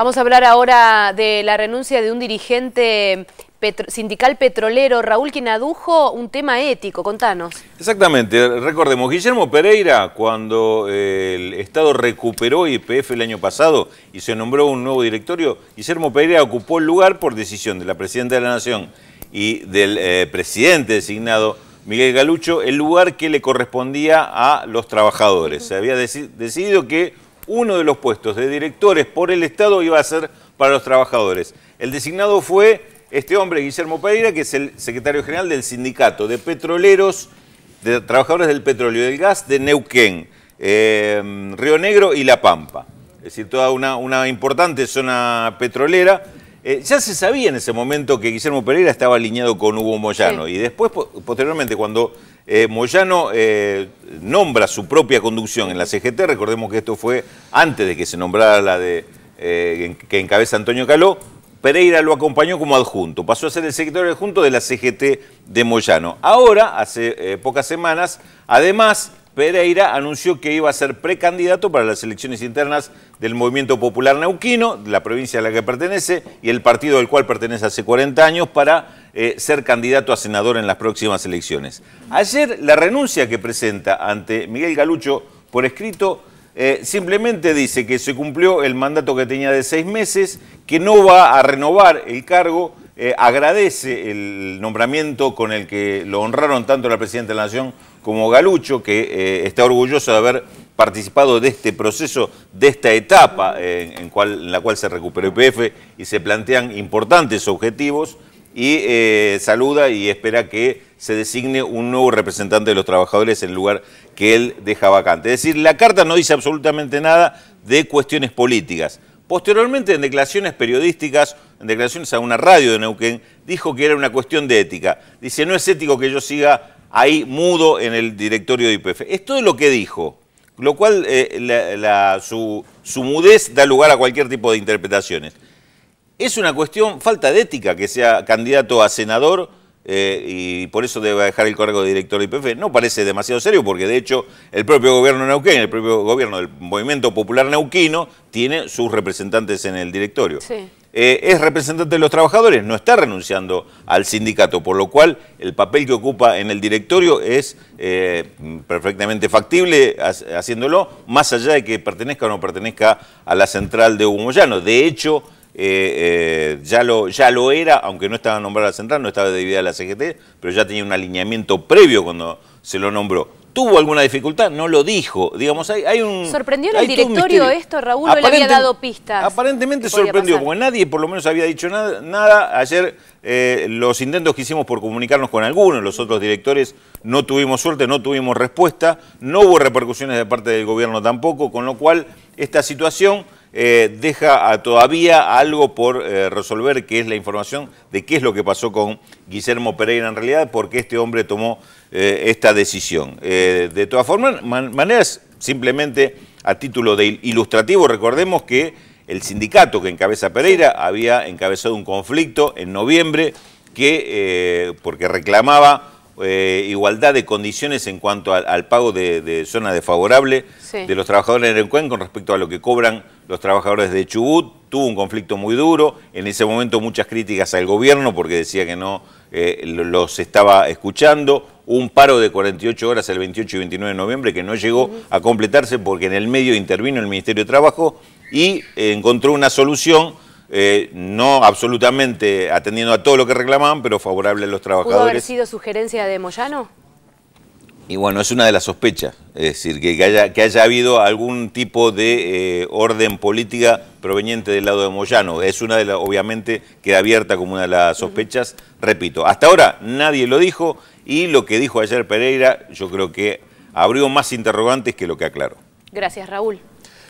Vamos a hablar ahora de la renuncia de un dirigente sindical petrolero, Raúl, quien adujo un tema ético. Contanos. Exactamente. Recordemos, Guillermo Pereira, cuando eh, el Estado recuperó YPF el año pasado y se nombró un nuevo directorio, Guillermo Pereira ocupó el lugar por decisión de la Presidenta de la Nación y del eh, presidente designado Miguel Galucho, el lugar que le correspondía a los trabajadores. Se había decidido que uno de los puestos de directores por el Estado iba a ser para los trabajadores. El designado fue este hombre, Guillermo Pereira, que es el secretario general del sindicato de petroleros, de trabajadores del petróleo y del gas de Neuquén, eh, Río Negro y La Pampa. Es decir, toda una, importante zona petrolera. Eh, ya se sabía en ese momento que Guillermo Pereira estaba alineado con Hugo Moyano y después, posteriormente, cuando eh, Moyano eh, nombra su propia conducción en la CGT, recordemos que esto fue antes de que se nombrara la de eh, que encabeza Antonio Caló, Pereira lo acompañó como adjunto, pasó a ser el secretario adjunto de la CGT de Moyano. Ahora, hace pocas semanas, además Pereira anunció que iba a ser precandidato para las elecciones internas del Movimiento Popular Neuquino, la provincia a la que pertenece y el partido al cual pertenece hace 40 años, para eh, ser candidato a senador en las próximas elecciones. Ayer la renuncia que presenta ante Miguel Galucho por escrito eh, simplemente dice que se cumplió el mandato que tenía de seis meses, que no va a renovar el cargo eh, agradece el nombramiento con el que lo honraron tanto la Presidenta de la Nación como Galucho, que eh, está orgulloso de haber participado de este proceso, de esta etapa eh, en, la cual se recuperó PF y se plantean importantes objetivos y saluda y espera que se designe un nuevo representante de los trabajadores en el lugar que él deja vacante. Es decir, la carta no dice absolutamente nada de cuestiones políticas Posteriormente, en declaraciones periodísticas, en declaraciones a una radio de Neuquén, dijo que era una cuestión de ética. Dice, no es ético que yo siga ahí mudo en el directorio de IPF. Es lo que dijo, lo cual eh, su, su mudez da lugar a cualquier tipo de interpretaciones. Es una cuestión, falta de ética que sea candidato a senador eh, y por eso debe dejar el cargo de director de IPF. No parece demasiado serio porque de hecho el propio gobierno neuquén, el propio gobierno del Movimiento Popular Neuquino tiene sus representantes en el directorio. Eh, es representante de los trabajadores, no está renunciando al sindicato, por lo cual el papel que ocupa en el directorio es eh, perfectamente factible haciéndolo, más allá de que pertenezca o no pertenezca a la central de Hugo Moyano. De hecho, eh, eh, ya, lo, ya lo era, aunque no estaba nombrada la central, no estaba debida a la CGT, pero ya tenía un alineamiento previo cuando se lo nombró. ¿Tuvo alguna dificultad? No lo dijo. Digamos, hay, hay un. ¿Sorprendió el directorio esto, Raúl? ¿No le había dado pistas? Aparentemente sorprendió, porque nadie por lo menos había dicho nada. nada. Ayer eh, los intentos que hicimos por comunicarnos con algunos, los otros directores, no tuvimos suerte, no tuvimos respuesta, no hubo repercusiones de parte del gobierno tampoco, con lo cual esta situación eh, deja ah, todavía algo por eh, resolver, que es la información de qué es lo que pasó con Guillermo Pereira en realidad, porque este hombre tomó eh, esta decisión. de todas formas, maneras simplemente a título de ilustrativo, recordemos que el sindicato que encabeza Pereira había encabezado un conflicto en noviembre que, porque reclamaba igualdad de condiciones en cuanto al, pago de, zona desfavorable de los trabajadores el el con respecto a lo que cobran los trabajadores de Chubut, tuvo un conflicto muy duro, en ese momento muchas críticas al gobierno porque decía que no eh, los estaba escuchando, un paro de 48 horas el 28 y 29 de noviembre que no llegó a completarse porque en el medio intervino el Ministerio de Trabajo y eh, encontró una solución eh, no absolutamente atendiendo a todo lo que reclamaban, pero favorable a los trabajadores. ¿Pudo haber sido sugerencia de Moyano? Y bueno, es una de las sospechas, es decir, que haya, que haya habido algún tipo de eh, orden política proveniente del lado de Moyano. Es una de las, obviamente, queda abierta como una de las sospechas. Repito, hasta ahora nadie lo dijo y lo que dijo ayer Pereira yo creo que abrió más interrogantes que lo que aclaró. Gracias, Raúl.